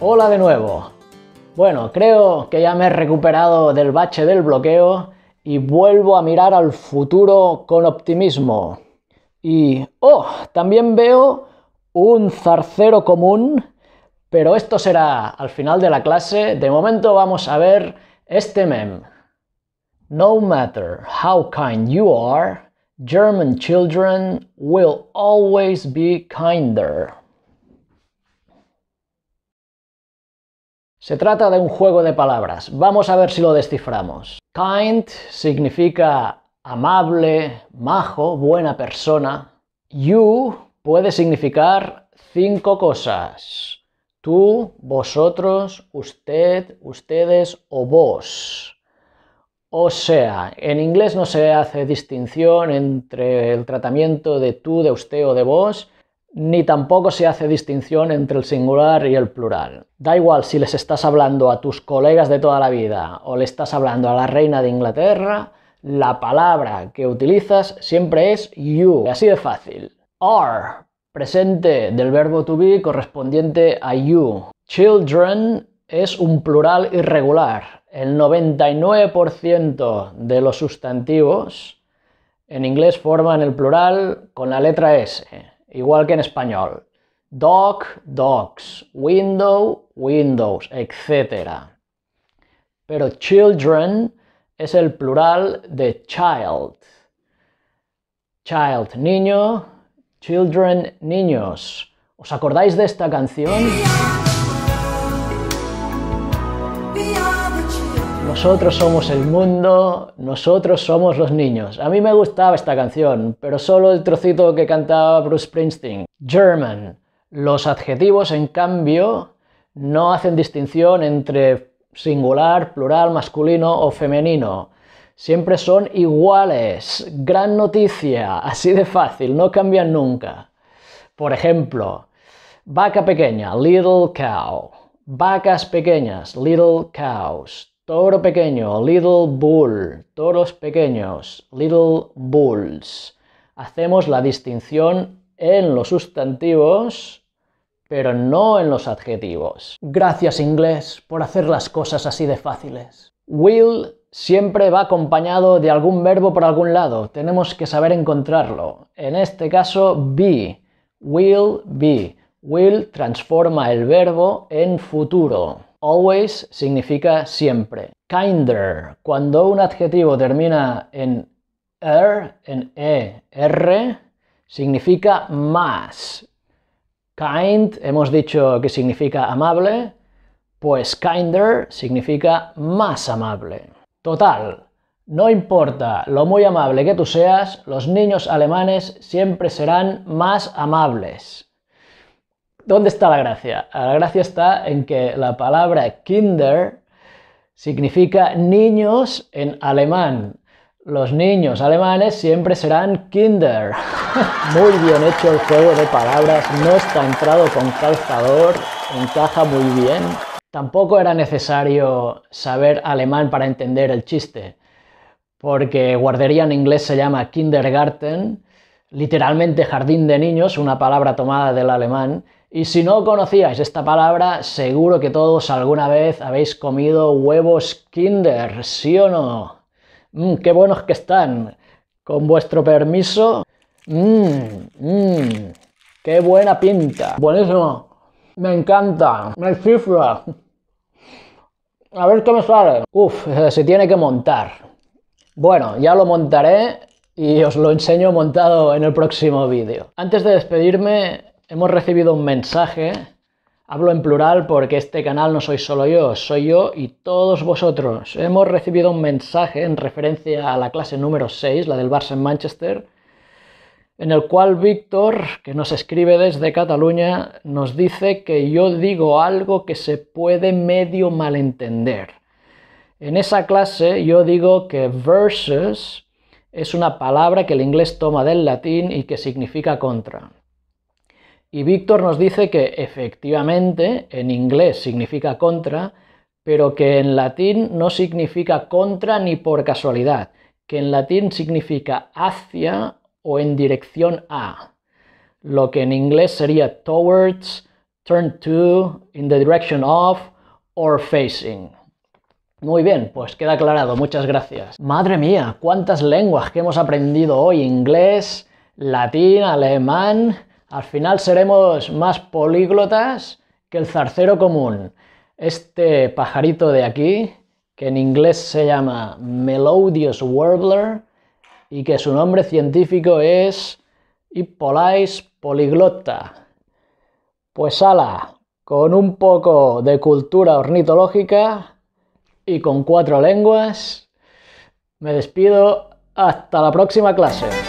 Hola de nuevo. Bueno, creo que ya me he recuperado del bache del bloqueo y vuelvo a mirar al futuro con optimismo. Y, oh, también veo un zarcero común, pero esto será al final de la clase. De momento vamos a ver este meme. No matter how kind you are, German children will always be kinder. Se trata de un juego de palabras. Vamos a ver si lo desciframos. Kind significa amable, majo, buena persona. You puede significar cinco cosas. Tú, vosotros, usted, ustedes o vos. O sea, en inglés no se hace distinción entre el tratamiento de tú, de usted o de vos, ni tampoco se hace distinción entre el singular y el plural. Da igual si les estás hablando a tus colegas de toda la vida o le estás hablando a la reina de Inglaterra, la palabra que utilizas siempre es you. Así de fácil. Are, presente del verbo to be correspondiente a you. Children es un plural irregular. El 99% de los sustantivos en inglés forman el plural con la letra S igual que en español. Doc, dogs window, windows, etc. Pero children es el plural de child. Child, niño, children, niños. ¿Os acordáis de esta canción? Nosotros somos el mundo, nosotros somos los niños. A mí me gustaba esta canción, pero solo el trocito que cantaba Bruce Springsteen. German. Los adjetivos, en cambio, no hacen distinción entre singular, plural, masculino o femenino. Siempre son iguales. Gran noticia, así de fácil, no cambian nunca. Por ejemplo, vaca pequeña, little cow. Vacas pequeñas, little cows. Toro pequeño, little bull, toros pequeños, little bulls. Hacemos la distinción en los sustantivos, pero no en los adjetivos. Gracias inglés por hacer las cosas así de fáciles. Will siempre va acompañado de algún verbo por algún lado. Tenemos que saber encontrarlo. En este caso, be. Will be. Will transforma el verbo en futuro. Always significa siempre. Kinder, cuando un adjetivo termina en er, en e, r, significa más. Kind, hemos dicho que significa amable, pues kinder significa más amable. Total, no importa lo muy amable que tú seas, los niños alemanes siempre serán más amables. ¿Dónde está la gracia? La gracia está en que la palabra Kinder significa niños en alemán. Los niños alemanes siempre serán Kinder. Muy bien hecho el juego de palabras, no está entrado con calzador, encaja muy bien. Tampoco era necesario saber alemán para entender el chiste, porque guardería en inglés se llama Kindergarten, literalmente jardín de niños, una palabra tomada del alemán, y si no conocíais esta palabra, seguro que todos alguna vez habéis comido huevos Kinder, ¿sí o no? Mm, qué buenos que están. Con vuestro permiso. Mm, mm, qué buena pinta. Buenísimo. Me encanta. Me cifra. A ver qué me sale. Uf, se tiene que montar. Bueno, ya lo montaré y os lo enseño montado en el próximo vídeo. Antes de despedirme, hemos recibido un mensaje, hablo en plural porque este canal no soy solo yo, soy yo y todos vosotros. Hemos recibido un mensaje en referencia a la clase número 6, la del Barça en Manchester, en el cual Víctor, que nos escribe desde Cataluña, nos dice que yo digo algo que se puede medio malentender. En esa clase yo digo que versus es una palabra que el inglés toma del latín y que significa contra. Y Víctor nos dice que efectivamente en inglés significa contra, pero que en latín no significa contra ni por casualidad, que en latín significa hacia o en dirección a, lo que en inglés sería towards, turn to, in the direction of or facing. Muy bien, pues queda aclarado, muchas gracias. Madre mía, cuántas lenguas que hemos aprendido hoy, inglés, latín, alemán, al final seremos más políglotas que el zarcero común. Este pajarito de aquí, que en inglés se llama Melodious Warbler, y que su nombre científico es Hippolais poliglota. Pues ala, con un poco de cultura ornitológica y con cuatro lenguas, me despido hasta la próxima clase.